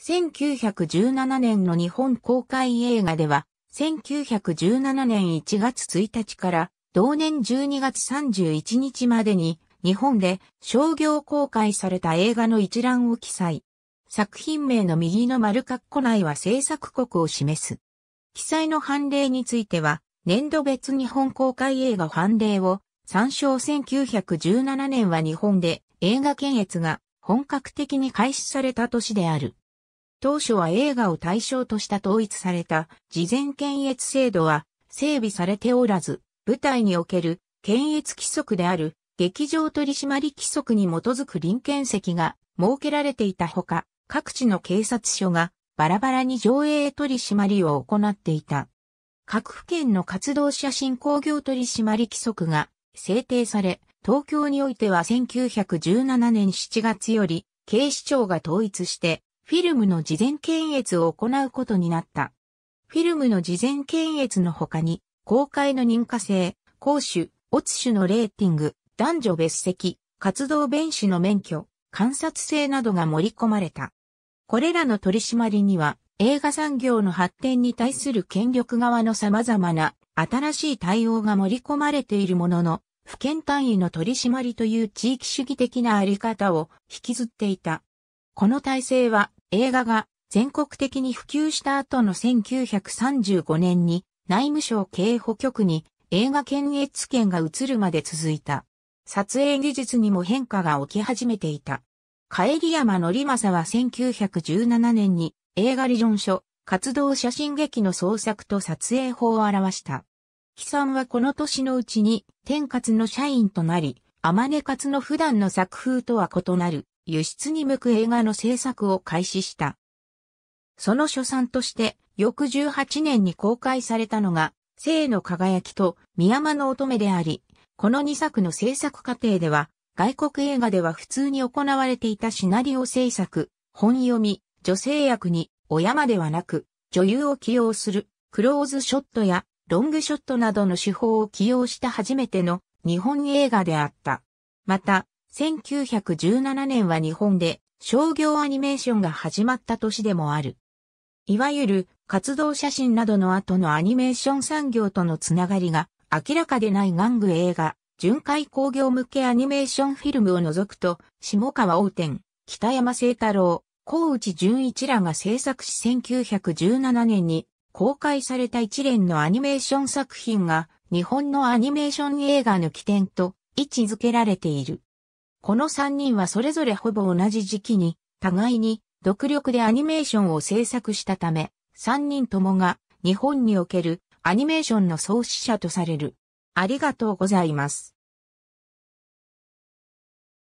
1917年の日本公開映画では、1917年1月1日から同年12月31日までに日本で商業公開された映画の一覧を記載。作品名の右の丸括弧内は制作国を示す。記載の判例については、年度別日本公開映画判例を参照1917年は日本で映画検閲が本格的に開始された年である。当初は映画を対象とした統一された事前検閲制度は整備されておらず、舞台における検閲規則である劇場取締規則に基づく臨検席が設けられていたほか、各地の警察署がバラバラに上映取締りを行っていた。各府県の活動者振興業取締規則が制定され、東京においては1917年7月より警視庁が統一してフィルムの事前検閲を行うことになった。フィルムの事前検閲の他に、公開の認可性、公主、乙種のレーティング、男女別席、活動弁士の免許、観察性などが盛り込まれた。これらの取り締まりには、映画産業の発展に対する権力側の様々な新しい対応が盛り込まれているものの、府県単位の取り締まりという地域主義的なあり方を引きずっていた。この体制は映画が全国的に普及した後の1935年に内務省警保局に映画検閲権が移るまで続いた。撮影技術にも変化が起き始めていた。帰山則正は1917年に映画理論書、活動写真劇の創作と撮影法を表した。悲惨はこの年のうちに天活の社員となり、まね活の普段の作風とは異なる輸出に向く映画の制作を開始した。その初産として、翌18年に公開されたのが、生の輝きと宮間の乙女であり、この2作の制作過程では、外国映画では普通に行われていたシナリオ制作、本読み、女性役に、親まではなく、女優を起用する、クローズショットや、ロングショットなどの手法を起用した初めての日本映画であった。また、1917年は日本で商業アニメーションが始まった年でもある。いわゆる活動写真などの後のアニメーション産業とのつながりが明らかでない玩具映画、巡回工業向けアニメーションフィルムを除くと、下川王天、北山聖太郎、高内淳一らが制作し1917年に公開された一連のアニメーション作品が日本のアニメーション映画の起点と位置づけられている。この3人はそれぞれほぼ同じ時期に、互いに独力でアニメーションを制作したため、3人ともが日本におけるアニメーションの創始者とされる。ありがとうございます。